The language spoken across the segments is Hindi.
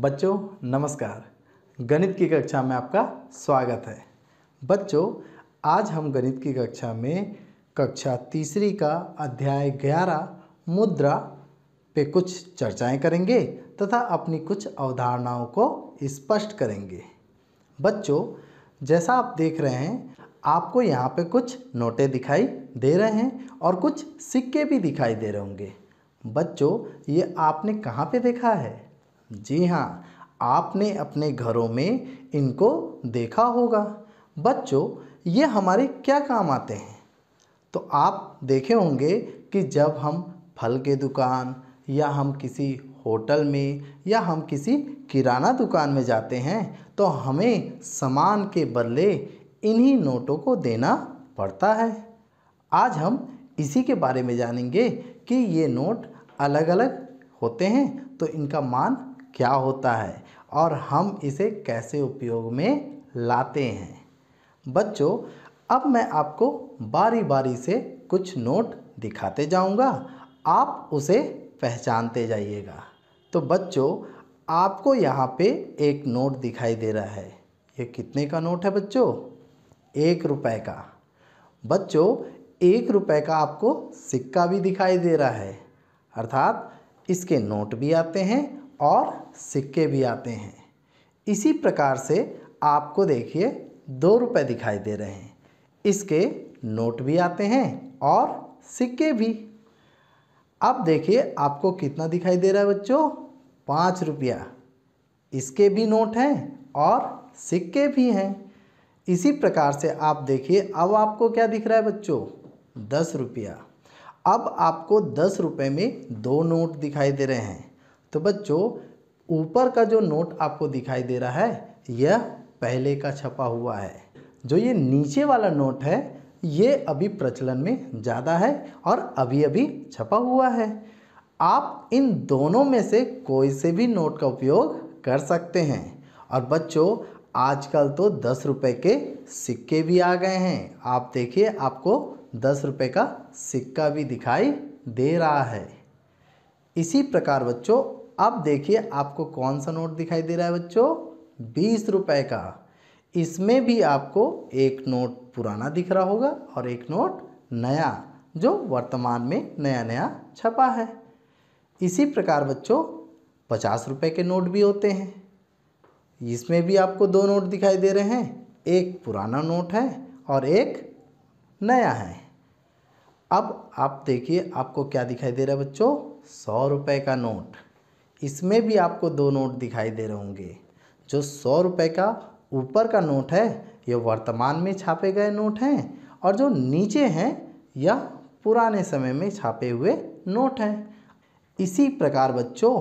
बच्चों नमस्कार गणित की कक्षा में आपका स्वागत है बच्चों आज हम गणित की कक्षा में कक्षा तीसरी का अध्याय ग्यारह मुद्रा पे कुछ चर्चाएं करेंगे तथा अपनी कुछ अवधारणाओं को स्पष्ट करेंगे बच्चों जैसा आप देख रहे हैं आपको यहाँ पे कुछ नोटें दिखाई दे रहे हैं और कुछ सिक्के भी दिखाई दे रहे होंगे बच्चों ये आपने कहाँ पे देखा है जी हाँ आपने अपने घरों में इनको देखा होगा बच्चों ये हमारे क्या काम आते हैं तो आप देखे होंगे कि जब हम फल के दुकान या हम किसी होटल में या हम किसी किराना दुकान में जाते हैं तो हमें सामान के बदले इन्हीं नोटों को देना पड़ता है आज हम इसी के बारे में जानेंगे कि ये नोट अलग अलग होते हैं तो इनका मान क्या होता है और हम इसे कैसे उपयोग में लाते हैं बच्चों अब मैं आपको बारी बारी से कुछ नोट दिखाते जाऊंगा आप उसे पहचानते जाइएगा तो बच्चों आपको यहाँ पे एक नोट दिखाई दे रहा है ये कितने का नोट है बच्चों एक रुपए का बच्चों एक रुपए का आपको सिक्का भी दिखाई दे रहा है अर्थात इसके नोट भी आते हैं और सिक्के भी आते हैं इसी प्रकार से आपको देखिए दो रुपए दिखाई दे रहे हैं इसके नोट भी आते हैं और सिक्के भी अब देखिए आपको कितना दिखाई दे रहा है बच्चों पाँच रुपया इसके भी नोट हैं और सिक्के भी हैं इसी प्रकार से आप देखिए अब आपको क्या दिख रहा है बच्चों दस रुपया अब आपको दस रुपये में दो नोट दिखाई दे रहे हैं तो बच्चों ऊपर का जो नोट आपको दिखाई दे रहा है यह पहले का छपा हुआ है जो ये नीचे वाला नोट है ये अभी प्रचलन में ज़्यादा है और अभी अभी छपा हुआ है आप इन दोनों में से कोई से भी नोट का उपयोग कर सकते हैं और बच्चों आजकल तो दस रुपये के सिक्के भी आ गए हैं आप देखिए आपको दस रुपये का सिक्का भी दिखाई दे रहा है इसी प्रकार बच्चों अब देखिए आपको कौन सा नोट दिखाई दे रहा है बच्चों बीस रुपए का इसमें भी आपको एक नोट पुराना दिख रहा होगा और एक नोट नया जो वर्तमान में नया नया छपा है इसी प्रकार बच्चों पचास रुपये के नोट भी होते हैं इसमें भी आपको दो नोट दिखाई दे रहे हैं एक पुराना नोट है और एक नया है अब आप देखिए आपको क्या दिखाई दे रहा है बच्चों सौ रुपये का नोट इसमें भी आपको दो नोट दिखाई दे रहे होंगे जो सौ रुपये का ऊपर का नोट है ये वर्तमान में छापे गए नोट हैं और जो नीचे हैं यह पुराने समय में छापे हुए नोट हैं इसी प्रकार बच्चों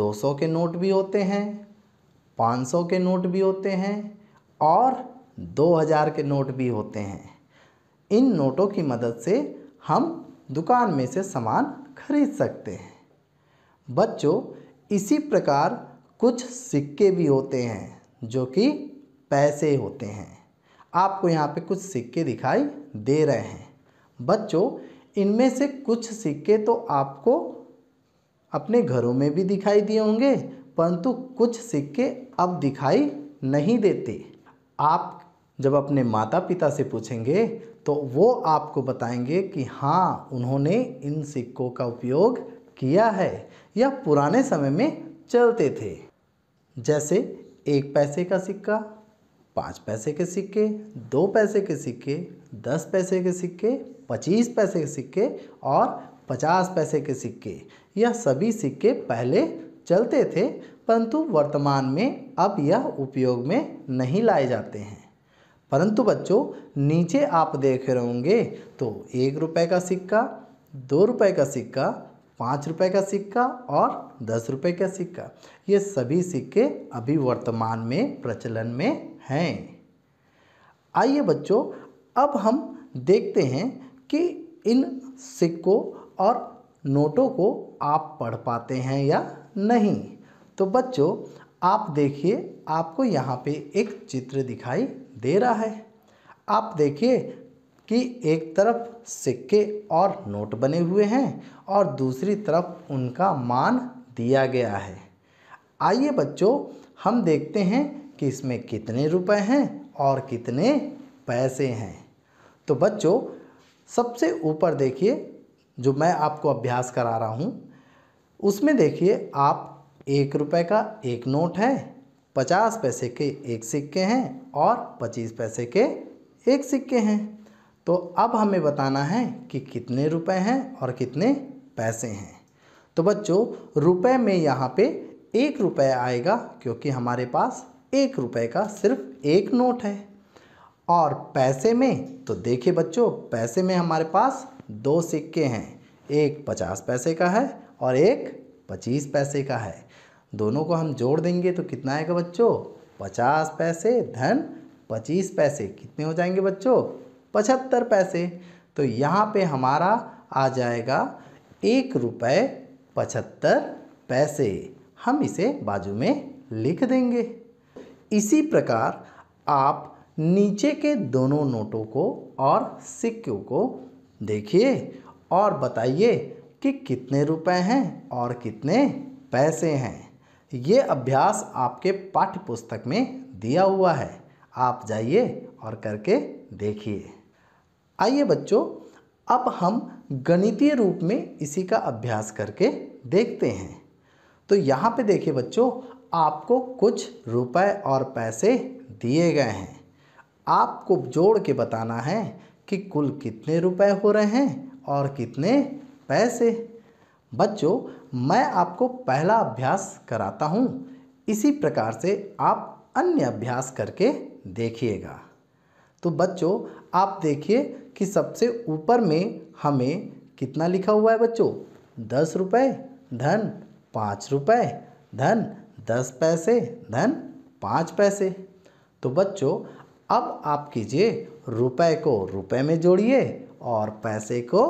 200 के नोट भी होते हैं 500 के नोट भी होते हैं और 2000 के नोट भी होते हैं इन नोटों की मदद से हम दुकान में से सामान खरीद सकते हैं बच्चों इसी प्रकार कुछ सिक्के भी होते हैं जो कि पैसे होते हैं आपको यहाँ पे कुछ सिक्के दिखाई दे रहे हैं बच्चों इनमें से कुछ सिक्के तो आपको अपने घरों में भी दिखाई दिए होंगे परंतु कुछ सिक्के अब दिखाई नहीं देते आप जब अपने माता पिता से पूछेंगे तो वो आपको बताएंगे कि हाँ उन्होंने इन सिक्कों का उपयोग किया है यह पुराने समय में चलते थे जैसे एक पैसे का सिक्का पाँच पैसे के सिक्के दो पैसे के सिक्के दस पैसे के सिक्के पच्चीस पैसे के सिक्के और पचास पैसे के सिक्के यह सभी सिक्के पहले चलते थे परंतु वर्तमान में अब यह उपयोग में नहीं लाए जाते हैं परंतु बच्चों नीचे आप देख रहे होंगे तो एक रुपए का सिक्का दो रुपए का सिक्का पाँच रुपये का सिक्का और दस रुपये का सिक्का ये सभी सिक्के अभी वर्तमान में प्रचलन में हैं आइए बच्चों अब हम देखते हैं कि इन सिक्कों और नोटों को आप पढ़ पाते हैं या नहीं तो बच्चों आप देखिए आपको यहाँ पे एक चित्र दिखाई दे रहा है आप देखिए कि एक तरफ सिक्के और नोट बने हुए हैं और दूसरी तरफ उनका मान दिया गया है आइए बच्चों हम देखते हैं कि इसमें कितने रुपए हैं और कितने पैसे हैं तो बच्चों सबसे ऊपर देखिए जो मैं आपको अभ्यास करा रहा हूँ उसमें देखिए आप एक रुपए का एक नोट है पचास पैसे के एक सिक्के हैं और पच्चीस पैसे के एक सिक्के हैं तो अब हमें बताना है कि कितने रुपए हैं और कितने पैसे हैं तो बच्चों रुपए में यहाँ पे एक रुपये आएगा क्योंकि हमारे पास एक रुपये का सिर्फ एक नोट है और पैसे में तो देखिए बच्चों पैसे में हमारे पास दो सिक्के हैं एक पचास पैसे का है और एक पच्चीस पैसे का है दोनों को हम जोड़ देंगे तो कितना आएगा बच्चों पचास पैसे धन पच्चीस पैसे कितने हो जाएंगे बच्चों पचहत्तर पैसे तो यहाँ पे हमारा आ जाएगा एक रुपये पचहत्तर पैसे हम इसे बाजू में लिख देंगे इसी प्रकार आप नीचे के दोनों नोटों को और सिक्कों को देखिए और बताइए कि कितने रुपए हैं और कितने पैसे हैं ये अभ्यास आपके पाठ्य पुस्तक में दिया हुआ है आप जाइए और करके देखिए आइए बच्चों अब हम गणितीय रूप में इसी का अभ्यास करके देखते हैं तो यहाँ पे देखिए बच्चों आपको कुछ रुपए और पैसे दिए गए हैं आपको जोड़ के बताना है कि कुल कितने रुपए हो रहे हैं और कितने पैसे बच्चों मैं आपको पहला अभ्यास कराता हूँ इसी प्रकार से आप अन्य अभ्यास करके देखिएगा तो बच्चों आप देखिए कि सबसे ऊपर में हमें कितना लिखा हुआ है बच्चों दस रुपये धन पाँच रुपये धन दस पैसे धन पाँच पैसे तो बच्चों अब आप कीजिए रुपए को रुपए में जोड़िए और पैसे को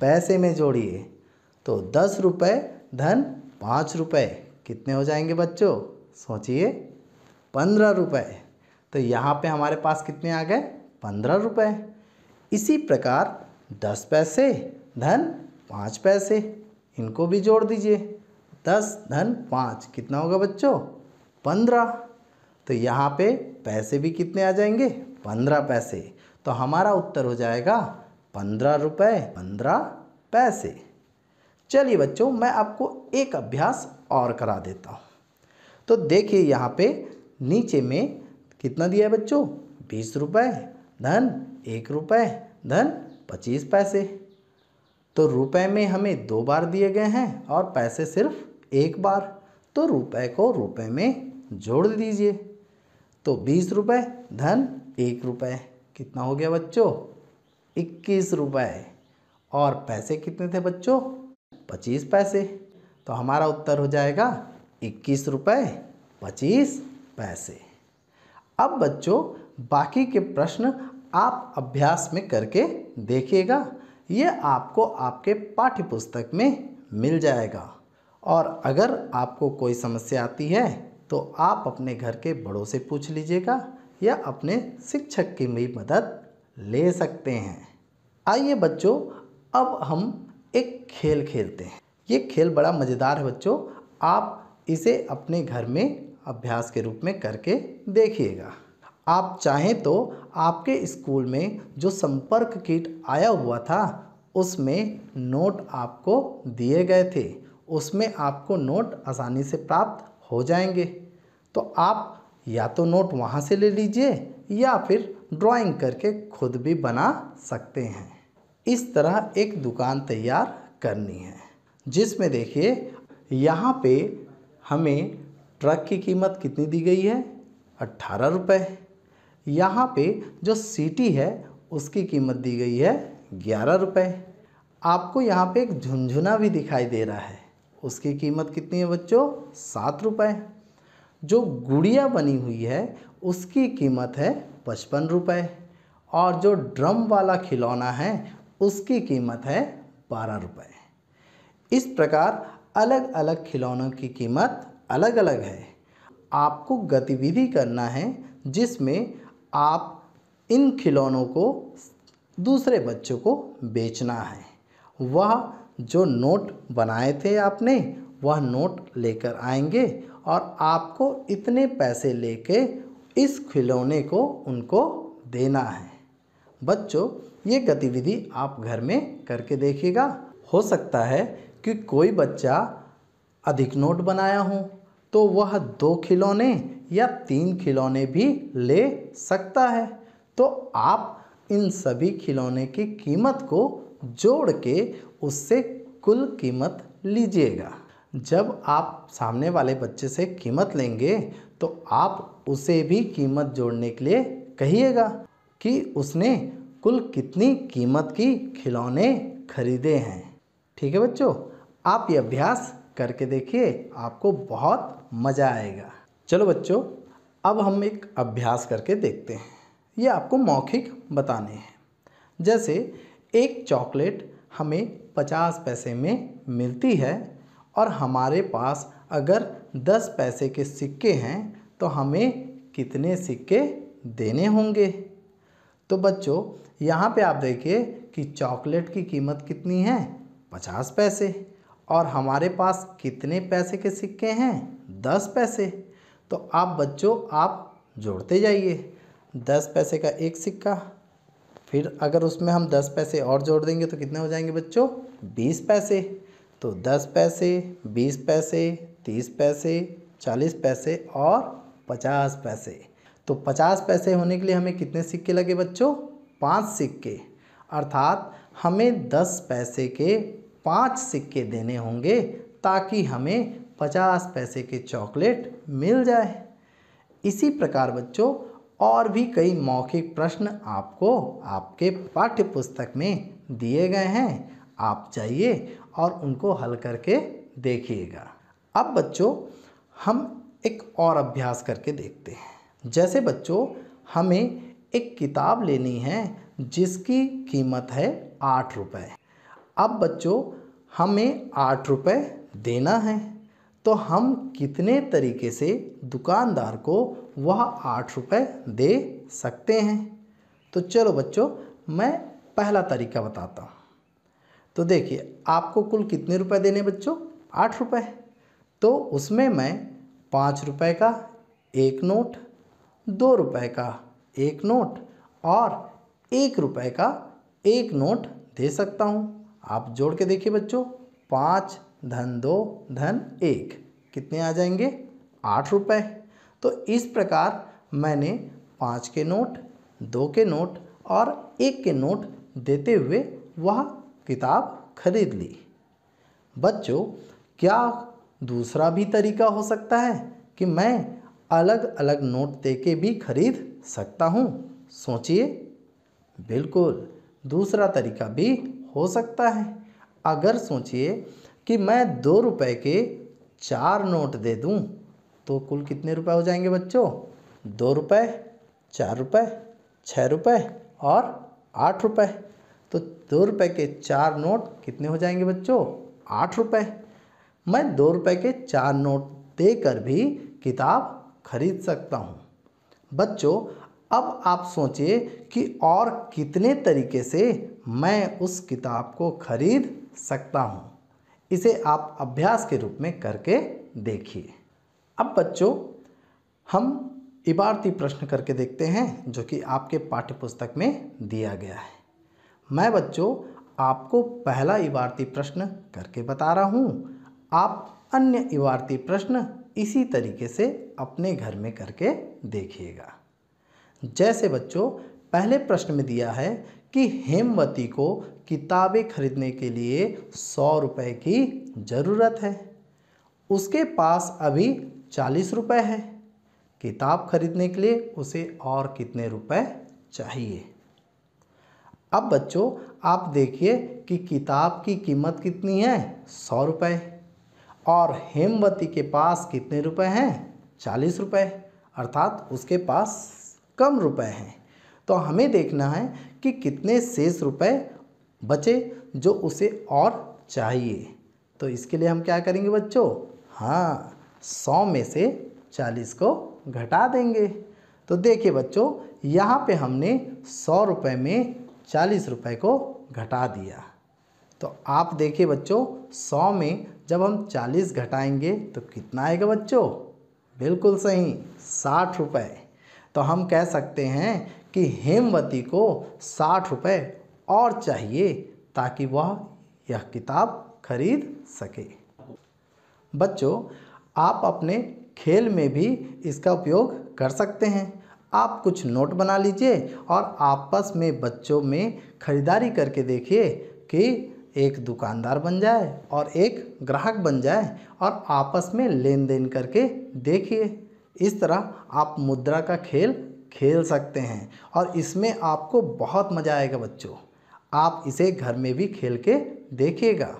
पैसे में जोड़िए तो दस रुपये धन पाँच रुपये कितने हो जाएंगे बच्चों सोचिए पंद्रह रुपये तो यहाँ पे हमारे पास कितने आ गए पंद्रह रुपये इसी प्रकार दस पैसे धन पाँच पैसे इनको भी जोड़ दीजिए दस धन पाँच कितना होगा बच्चों पंद्रह तो यहाँ पे पैसे भी कितने आ जाएंगे पंद्रह पैसे तो हमारा उत्तर हो जाएगा पंद्रह रुपये पंद्रह पैसे चलिए बच्चों मैं आपको एक अभ्यास और करा देता हूँ तो देखिए यहाँ पे नीचे में कितना दिया है बच्चों बीस रुपये धन एक रुपये धन पच्चीस पैसे तो रुपए में हमें दो बार दिए गए हैं और पैसे सिर्फ एक बार तो रुपए को रुपए में जोड़ दीजिए तो बीस रुपये धन एक रुपये कितना हो गया बच्चों इक्कीस रुपये और पैसे कितने थे बच्चों पच्चीस पैसे तो हमारा उत्तर हो जाएगा इक्कीस रुपये पच्चीस पैसे अब बच्चों बाकी के प्रश्न आप अभ्यास में करके देखिएगा ये आपको आपके पाठ्य पुस्तक में मिल जाएगा और अगर आपको कोई समस्या आती है तो आप अपने घर के बड़ों से पूछ लीजिएगा या अपने शिक्षक की भी मदद ले सकते हैं आइए बच्चों अब हम एक खेल खेलते हैं ये खेल बड़ा मज़ेदार है बच्चों आप इसे अपने घर में अभ्यास के रूप में करके देखिएगा आप चाहें तो आपके स्कूल में जो संपर्क किट आया हुआ था उसमें नोट आपको दिए गए थे उसमें आपको नोट आसानी से प्राप्त हो जाएंगे तो आप या तो नोट वहाँ से ले लीजिए या फिर ड्राइंग करके खुद भी बना सकते हैं इस तरह एक दुकान तैयार करनी है जिसमें देखिए यहाँ पे हमें ट्रक की कीमत कितनी दी गई है अट्ठारह रुपये यहाँ पे जो सीटी है उसकी कीमत दी गई है ग्यारह रुपये आपको यहाँ पे एक झुंझुना भी दिखाई दे रहा है उसकी कीमत कितनी है बच्चों सात रुपये जो गुड़िया बनी हुई है उसकी कीमत है पचपन रुपये और जो ड्रम वाला खिलौना है उसकी कीमत है बारह रुपये इस प्रकार अलग अलग खिलौनों की कीमत अलग अलग है आपको गतिविधि करना है जिसमें आप इन खिलौनों को दूसरे बच्चों को बेचना है वह जो नोट बनाए थे आपने वह नोट लेकर आएंगे और आपको इतने पैसे लेके इस खिलौने को उनको देना है बच्चों ये गतिविधि आप घर में करके देखिएगा हो सकता है कि कोई बच्चा अधिक नोट बनाया हो तो वह दो खिलौने या तीन खिलौने भी ले सकता है तो आप इन सभी खिलौने की कीमत को जोड़ के उससे कुल कीमत लीजिएगा जब आप सामने वाले बच्चे से कीमत लेंगे तो आप उसे भी कीमत जोड़ने के लिए कहिएगा कि उसने कुल कितनी कीमत की खिलौने खरीदे हैं ठीक है बच्चों आप ये अभ्यास करके देखिए आपको बहुत मज़ा आएगा चलो बच्चों अब हम एक अभ्यास करके देखते हैं ये आपको मौखिक बताने हैं जैसे एक चॉकलेट हमें पचास पैसे में मिलती है और हमारे पास अगर दस पैसे के सिक्के हैं तो हमें कितने सिक्के देने होंगे तो बच्चों यहाँ पे आप देखिए कि चॉकलेट की कीमत कितनी है पचास पैसे और हमारे पास कितने पैसे के सिक्के हैं दस पैसे तो आप बच्चों आप जोड़ते जाइए दस पैसे का एक सिक्का फिर अगर उसमें हम दस पैसे और जोड़ देंगे तो कितने हो जाएंगे बच्चों बीस पैसे तो दस पैसे बीस पैसे तीस पैसे चालीस पैसे और पचास पैसे तो पचास पैसे होने के लिए हमें कितने सिक्के लगे बच्चों पाँच सिक्के अर्थात हमें दस पैसे के पाँच सिक्के देने होंगे ताकि हमें पचास पैसे के चॉकलेट मिल जाए इसी प्रकार बच्चों और भी कई मौखिक प्रश्न आपको आपके पाठ्य पुस्तक में दिए गए हैं आप जाइए और उनको हल करके देखिएगा अब बच्चों हम एक और अभ्यास करके देखते हैं जैसे बच्चों हमें एक किताब लेनी है जिसकी कीमत है आठ रुपये अब बच्चों हमें आठ रुपये देना है तो हम कितने तरीके से दुकानदार को वह आठ रुपये दे सकते हैं तो चलो बच्चों मैं पहला तरीका बताता हूँ तो देखिए आपको कुल कितने रुपए देने बच्चों आठ रुपये तो उसमें मैं पाँच रुपए का एक नोट दो रुपए का एक नोट और एक रुपए का एक नोट दे सकता हूँ आप जोड़ के देखिए बच्चों पाँच धन दो धन एक कितने आ जाएंगे आठ रुपये तो इस प्रकार मैंने पाँच के नोट दो के नोट और एक के नोट देते हुए वह किताब खरीद ली बच्चों क्या दूसरा भी तरीका हो सकता है कि मैं अलग अलग नोट दे के भी खरीद सकता हूँ सोचिए बिल्कुल दूसरा तरीका भी हो सकता है अगर सोचिए कि मैं दो रुपए के चार नोट दे दूं तो कुल कितने रुपए हो जाएंगे बच्चों दो रुपए चार रुपए छः रुपए और आठ रुपए तो दो रुपए के चार नोट कितने हो जाएंगे बच्चों आठ रुपए मैं दो रुपए के चार नोट देकर भी किताब खरीद सकता हूँ बच्चों अब आप सोचिए कि और कितने तरीके से मैं उस किताब को खरीद सकता हूँ इसे आप अभ्यास के रूप में करके देखिए अब बच्चों हम इबारती प्रश्न करके देखते हैं जो कि आपके पाठ्य पुस्तक में दिया गया है मैं बच्चों आपको पहला इबारती प्रश्न करके बता रहा हूँ आप अन्य इबारती प्रश्न इसी तरीके से अपने घर में करके देखिएगा जैसे बच्चों पहले प्रश्न में दिया है कि हेमवती को किताबें खरीदने के लिए सौ रुपये की ज़रूरत है उसके पास अभी चालीस रुपये है किताब खरीदने के लिए उसे और कितने रुपए चाहिए अब बच्चों आप देखिए कि किताब की कीमत कितनी है सौ रुपये और हेमवती के पास कितने रुपए हैं चालीस रुपए अर्थात उसके पास कम रुपए हैं तो हमें देखना है कि कितने शेष रुपए बचे जो उसे और चाहिए तो इसके लिए हम क्या करेंगे बच्चों हाँ सौ में से चालीस को घटा देंगे तो देखिए बच्चों यहाँ पे हमने सौ रुपये में चालीस रुपये को घटा दिया तो आप देखिए बच्चों सौ में जब हम चालीस घटाएंगे तो कितना आएगा बच्चों बिल्कुल सही साठ रुपये तो हम कह सकते हैं कि हेमवती को साठ रुपये और चाहिए ताकि वह यह किताब खरीद सके बच्चों आप अपने खेल में भी इसका उपयोग कर सकते हैं आप कुछ नोट बना लीजिए और आपस में बच्चों में खरीदारी करके देखिए कि एक दुकानदार बन जाए और एक ग्राहक बन जाए और आपस में लेन देन करके देखिए इस तरह आप मुद्रा का खेल खेल सकते हैं और इसमें आपको बहुत मज़ा आएगा बच्चों आप इसे घर में भी खेल के देखिएगा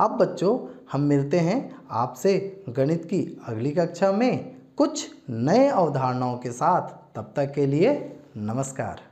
अब बच्चों हम मिलते हैं आपसे गणित की अगली कक्षा में कुछ नए अवधारणाओं के साथ तब तक के लिए नमस्कार